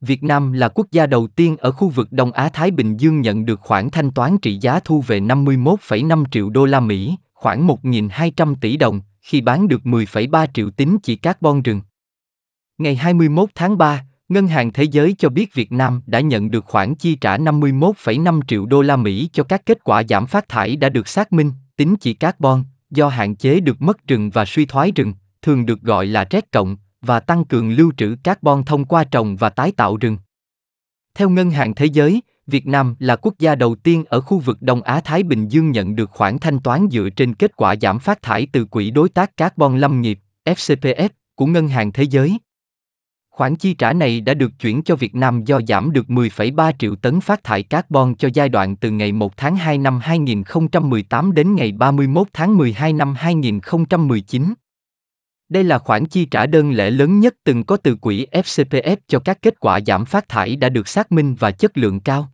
Việt Nam là quốc gia đầu tiên ở khu vực Đông Á Thái Bình Dương nhận được khoản thanh toán trị giá thu về 51,5 triệu đô la Mỹ, khoảng 1.200 tỷ đồng, khi bán được 10,3 triệu tín chỉ carbon rừng. Ngày 21 tháng 3, Ngân hàng Thế giới cho biết Việt Nam đã nhận được khoản chi trả 51,5 triệu đô la Mỹ cho các kết quả giảm phát thải đã được xác minh, tính chỉ carbon, do hạn chế được mất rừng và suy thoái rừng, thường được gọi là rét cộng, và tăng cường lưu trữ carbon thông qua trồng và tái tạo rừng. Theo Ngân hàng Thế giới, Việt Nam là quốc gia đầu tiên ở khu vực Đông Á Thái Bình Dương nhận được khoản thanh toán dựa trên kết quả giảm phát thải từ Quỹ Đối tác Carbon Lâm nghiệp (FCPS) của Ngân hàng Thế giới. Khoản chi trả này đã được chuyển cho Việt Nam do giảm được 10,3 triệu tấn phát thải carbon cho giai đoạn từ ngày 1 tháng 2 năm 2018 đến ngày 31 tháng 12 năm 2019. Đây là khoản chi trả đơn lẻ lớn nhất từng có từ quỹ FCPF cho các kết quả giảm phát thải đã được xác minh và chất lượng cao.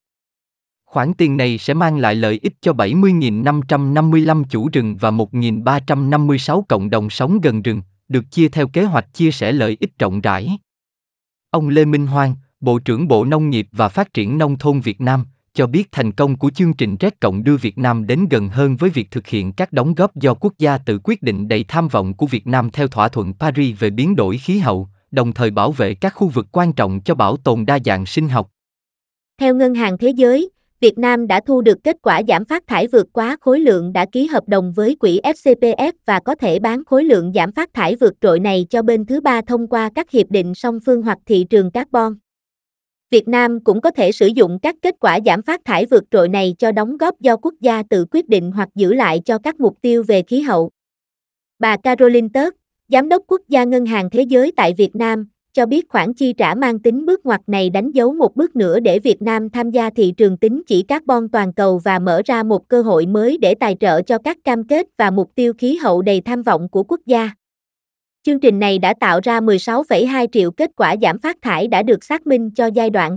Khoản tiền này sẽ mang lại lợi ích cho 70.555 chủ rừng và 1.356 cộng đồng sống gần rừng, được chia theo kế hoạch chia sẻ lợi ích rộng rãi. Ông Lê Minh Hoang, Bộ trưởng Bộ Nông nghiệp và Phát triển Nông thôn Việt Nam, cho biết thành công của chương trình Red Cộng đưa Việt Nam đến gần hơn với việc thực hiện các đóng góp do quốc gia tự quyết định đầy tham vọng của Việt Nam theo thỏa thuận Paris về biến đổi khí hậu, đồng thời bảo vệ các khu vực quan trọng cho bảo tồn đa dạng sinh học. Theo Ngân hàng Thế giới, Việt Nam đã thu được kết quả giảm phát thải vượt quá khối lượng đã ký hợp đồng với quỹ FCPF và có thể bán khối lượng giảm phát thải vượt trội này cho bên thứ ba thông qua các hiệp định song phương hoặc thị trường carbon. Việt Nam cũng có thể sử dụng các kết quả giảm phát thải vượt trội này cho đóng góp do quốc gia tự quyết định hoặc giữ lại cho các mục tiêu về khí hậu. Bà Caroline Tớt, Giám đốc Quốc gia Ngân hàng Thế giới tại Việt Nam, cho biết khoản chi trả mang tính bước ngoặt này đánh dấu một bước nữa để Việt Nam tham gia thị trường tính chỉ carbon toàn cầu và mở ra một cơ hội mới để tài trợ cho các cam kết và mục tiêu khí hậu đầy tham vọng của quốc gia. Chương trình này đã tạo ra 16,2 triệu kết quả giảm phát thải đã được xác minh cho giai đoạn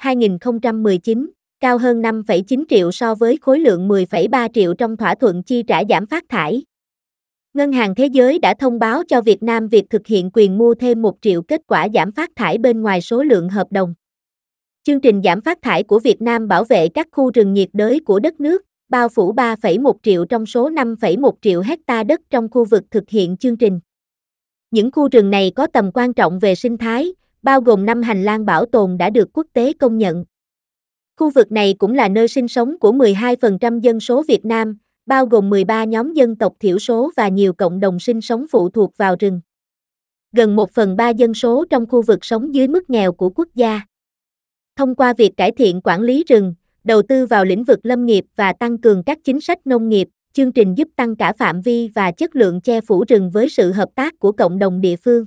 2018-2019, cao hơn 5,9 triệu so với khối lượng 10,3 triệu trong thỏa thuận chi trả giảm phát thải. Ngân hàng Thế giới đã thông báo cho Việt Nam việc thực hiện quyền mua thêm 1 triệu kết quả giảm phát thải bên ngoài số lượng hợp đồng. Chương trình giảm phát thải của Việt Nam bảo vệ các khu rừng nhiệt đới của đất nước, bao phủ 3,1 triệu trong số 5,1 triệu hecta đất trong khu vực thực hiện chương trình. Những khu rừng này có tầm quan trọng về sinh thái, bao gồm năm hành lang bảo tồn đã được quốc tế công nhận. Khu vực này cũng là nơi sinh sống của 12% dân số Việt Nam, bao gồm 13 nhóm dân tộc thiểu số và nhiều cộng đồng sinh sống phụ thuộc vào rừng. Gần 1 phần 3 dân số trong khu vực sống dưới mức nghèo của quốc gia. Thông qua việc cải thiện quản lý rừng, đầu tư vào lĩnh vực lâm nghiệp và tăng cường các chính sách nông nghiệp, chương trình giúp tăng cả phạm vi và chất lượng che phủ rừng với sự hợp tác của cộng đồng địa phương.